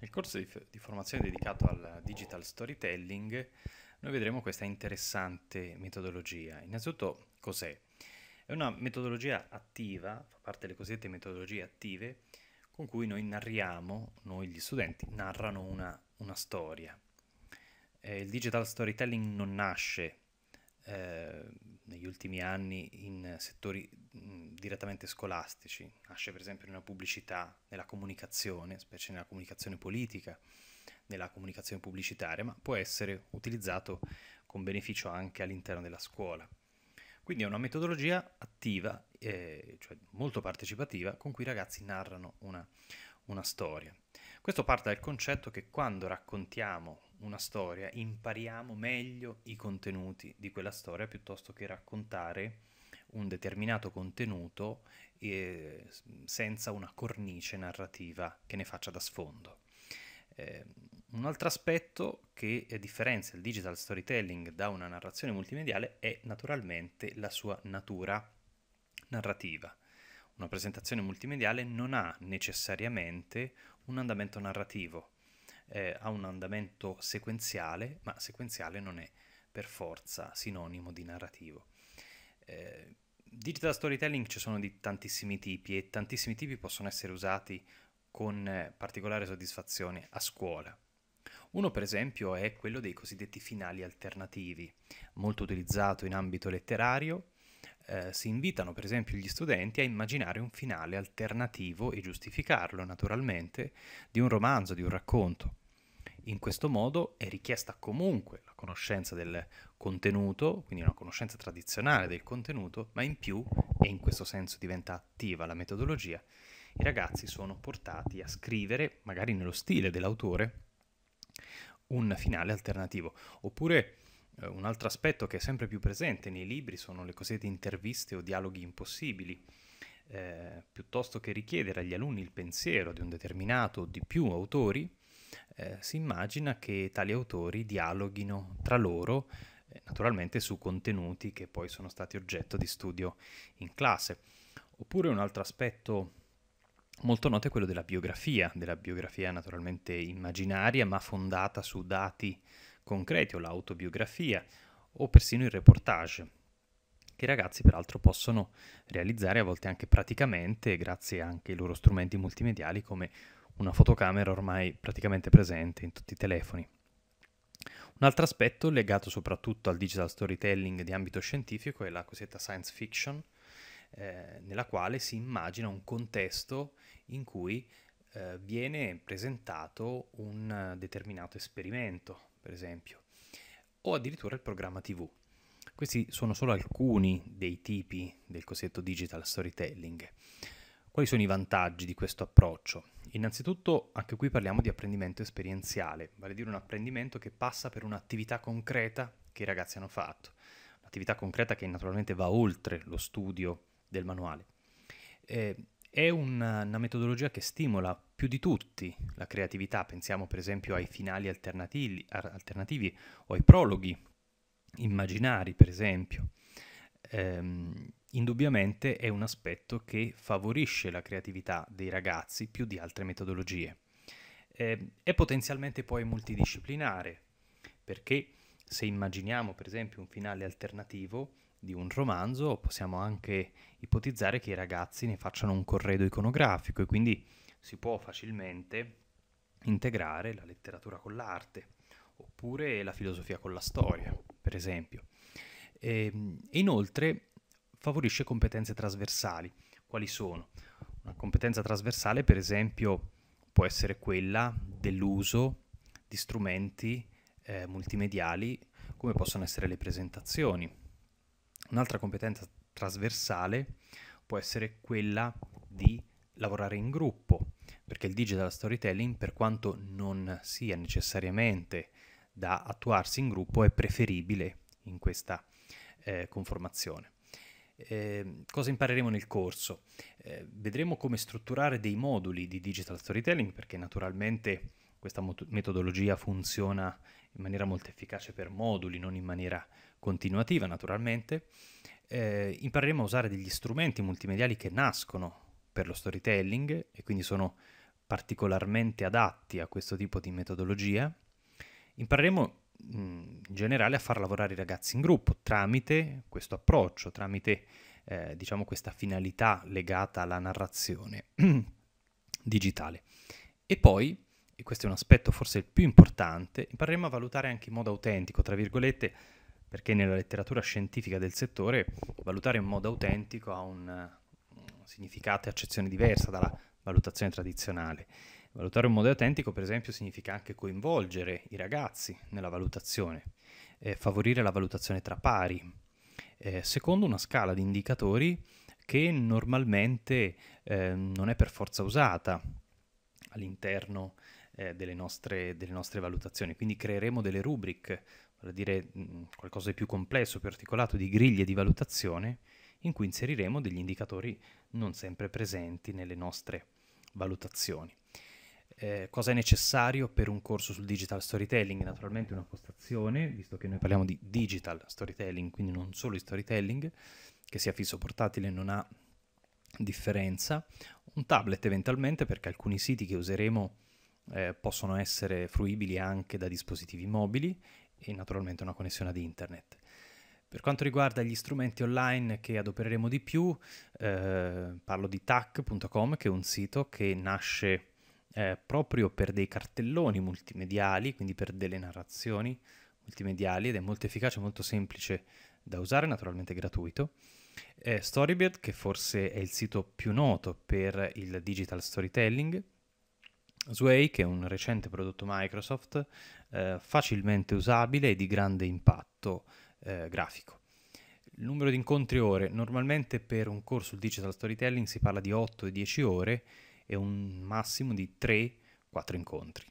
Nel corso di, f- di, formazione dedicato al digital storytelling noi vedremo questa interessante metodologia. Innanzitutto cos'è? È una metodologia attiva, fa parte delle cosiddette metodologie attive, con cui noi narriamo, noi gli studenti narrano una, una storia. Eh, il digital storytelling non nasce eh, negli ultimi anni in settori mh, mm, direttamente scolastici, nasce per esempio nella pubblicità, nella comunicazione, specie nella comunicazione politica, nella comunicazione pubblicitaria, ma può essere utilizzato con beneficio anche all'interno della scuola. Quindi è una metodologia attiva, eh, cioè molto partecipativa, con cui i ragazzi narrano una, una storia. Questo parte dal concetto che quando raccontiamo una storia, impariamo meglio i contenuti di quella storia piuttosto che raccontare un determinato contenuto eh, senza una cornice narrativa che ne faccia da sfondo. Eh, un altro aspetto che eh, differenzia il digital storytelling da una narrazione multimediale è naturalmente la sua natura narrativa. Una presentazione multimediale non ha necessariamente un andamento narrativo, eh, ha un andamento sequenziale, ma sequenziale non è per forza sinonimo di narrativo. Eh, digital storytelling ci sono di tantissimi tipi e tantissimi tipi possono essere usati con eh, particolare soddisfazione a scuola. Uno per esempio è quello dei cosiddetti finali alternativi, molto utilizzato in ambito letterario eh, si invitano per esempio gli studenti a immaginare un finale alternativo e giustificarlo naturalmente di un romanzo, di un racconto. In questo modo è richiesta comunque la conoscenza del contenuto, quindi una conoscenza tradizionale del contenuto, ma in più, e in questo senso diventa attiva la metodologia, i ragazzi sono portati a scrivere, magari nello stile dell'autore, un finale alternativo. Oppure eh, un altro aspetto che è sempre più presente nei libri sono le cosiddette interviste o dialoghi impossibili. Eh, piuttosto che richiedere agli alunni il pensiero di un determinato o di più autori, eh, si immagina che tali autori dialoghino tra loro, eh, naturalmente su contenuti che poi sono stati oggetto di studio in classe. Oppure un altro aspetto molto noto è quello della biografia, della biografia naturalmente immaginaria ma fondata su dati concreti o l'autobiografia o persino il reportage, che i ragazzi peraltro possono realizzare a volte anche praticamente grazie anche ai loro strumenti multimediali come una fotocamera ormai praticamente presente in tutti i telefoni. Un altro aspetto legato soprattutto al digital storytelling di ambito scientifico è la cosiddetta science fiction, eh, nella quale si immagina un contesto in cui eh, viene presentato un eh, determinato esperimento, per esempio, o addirittura il programma TV. Questi sono solo alcuni dei tipi del cosiddetto digital storytelling. Quali sono i vantaggi di questo approccio? Innanzitutto, anche qui parliamo di apprendimento esperienziale, vale a dire un apprendimento che passa per un'attività concreta che i ragazzi hanno fatto, un'attività concreta che naturalmente va oltre lo studio del manuale. Eh, è una, una metodologia che stimola più di tutti la creatività, pensiamo per esempio ai finali alternativi, alternativi o ai prologhi immaginari per esempio, ehm, indubbiamente è un aspetto che favorisce la creatività dei ragazzi più di altre metodologie. Eh, è potenzialmente poi multidisciplinare, perché se immaginiamo per esempio un finale alternativo di un romanzo, possiamo anche ipotizzare che i ragazzi ne facciano un corredo iconografico e quindi si può facilmente integrare la letteratura con l'arte oppure la filosofia con la storia, per esempio. Ehm, e, inoltre favorisce competenze trasversali. Quali sono? Una competenza trasversale, per esempio, può essere quella dell'uso di strumenti eh, multimediali come possono essere le presentazioni. Un'altra competenza trasversale può essere quella di lavorare in gruppo, perché il digital storytelling, per quanto non sia necessariamente da attuarsi in gruppo, è preferibile in questa eh, conformazione. Eh, cosa impareremo nel corso? Eh, vedremo come strutturare dei moduli di digital storytelling perché naturalmente questa metodologia funziona in maniera molto efficace per moduli, non in maniera continuativa naturalmente. Eh, impareremo a usare degli strumenti multimediali che nascono per lo storytelling e quindi sono particolarmente adatti a questo tipo di metodologia, impareremo in generale a far lavorare i ragazzi in gruppo tramite questo approccio, tramite eh, diciamo questa finalità legata alla narrazione digitale. E poi, e questo è un aspetto forse il più importante, impareremo a valutare anche in modo autentico, tra virgolette, perché nella letteratura scientifica del settore valutare in modo autentico ha un significato e accezione diversa dalla valutazione tradizionale. Valutare un modello autentico, per esempio, significa anche coinvolgere i ragazzi nella valutazione, eh, favorire la valutazione tra pari, eh, secondo una scala di indicatori che normalmente eh, non è per forza usata all'interno eh, delle nostre, delle, nostre, valutazioni. Quindi creeremo delle rubric, vale a dire mh, mm, qualcosa di più complesso, più articolato, di griglie di valutazione, in cui inseriremo degli indicatori non sempre presenti nelle nostre valutazioni valutazioni. Eh, cosa è necessario per un corso sul digital storytelling? Naturalmente una postazione, visto che noi parliamo di digital storytelling, quindi non solo di storytelling, che sia fisso o portatile non ha differenza, un tablet eventualmente perché alcuni siti che useremo eh, possono essere fruibili anche da dispositivi mobili e naturalmente una connessione ad internet. Per quanto riguarda gli strumenti online che adopereremo di più, eh, parlo di tac.com che è un sito che nasce eh, proprio per dei cartelloni multimediali, quindi per delle narrazioni multimediali ed è molto efficace, molto semplice da usare, naturalmente gratuito. Eh, Storybird che forse è il sito più noto per il digital storytelling, Sway, che è un recente prodotto Microsoft, eh, facilmente usabile e di grande impatto eh, grafico. Il numero di incontri ore, normalmente per un corso di digital storytelling si parla di 8-10 ore e un massimo di 3-4 incontri.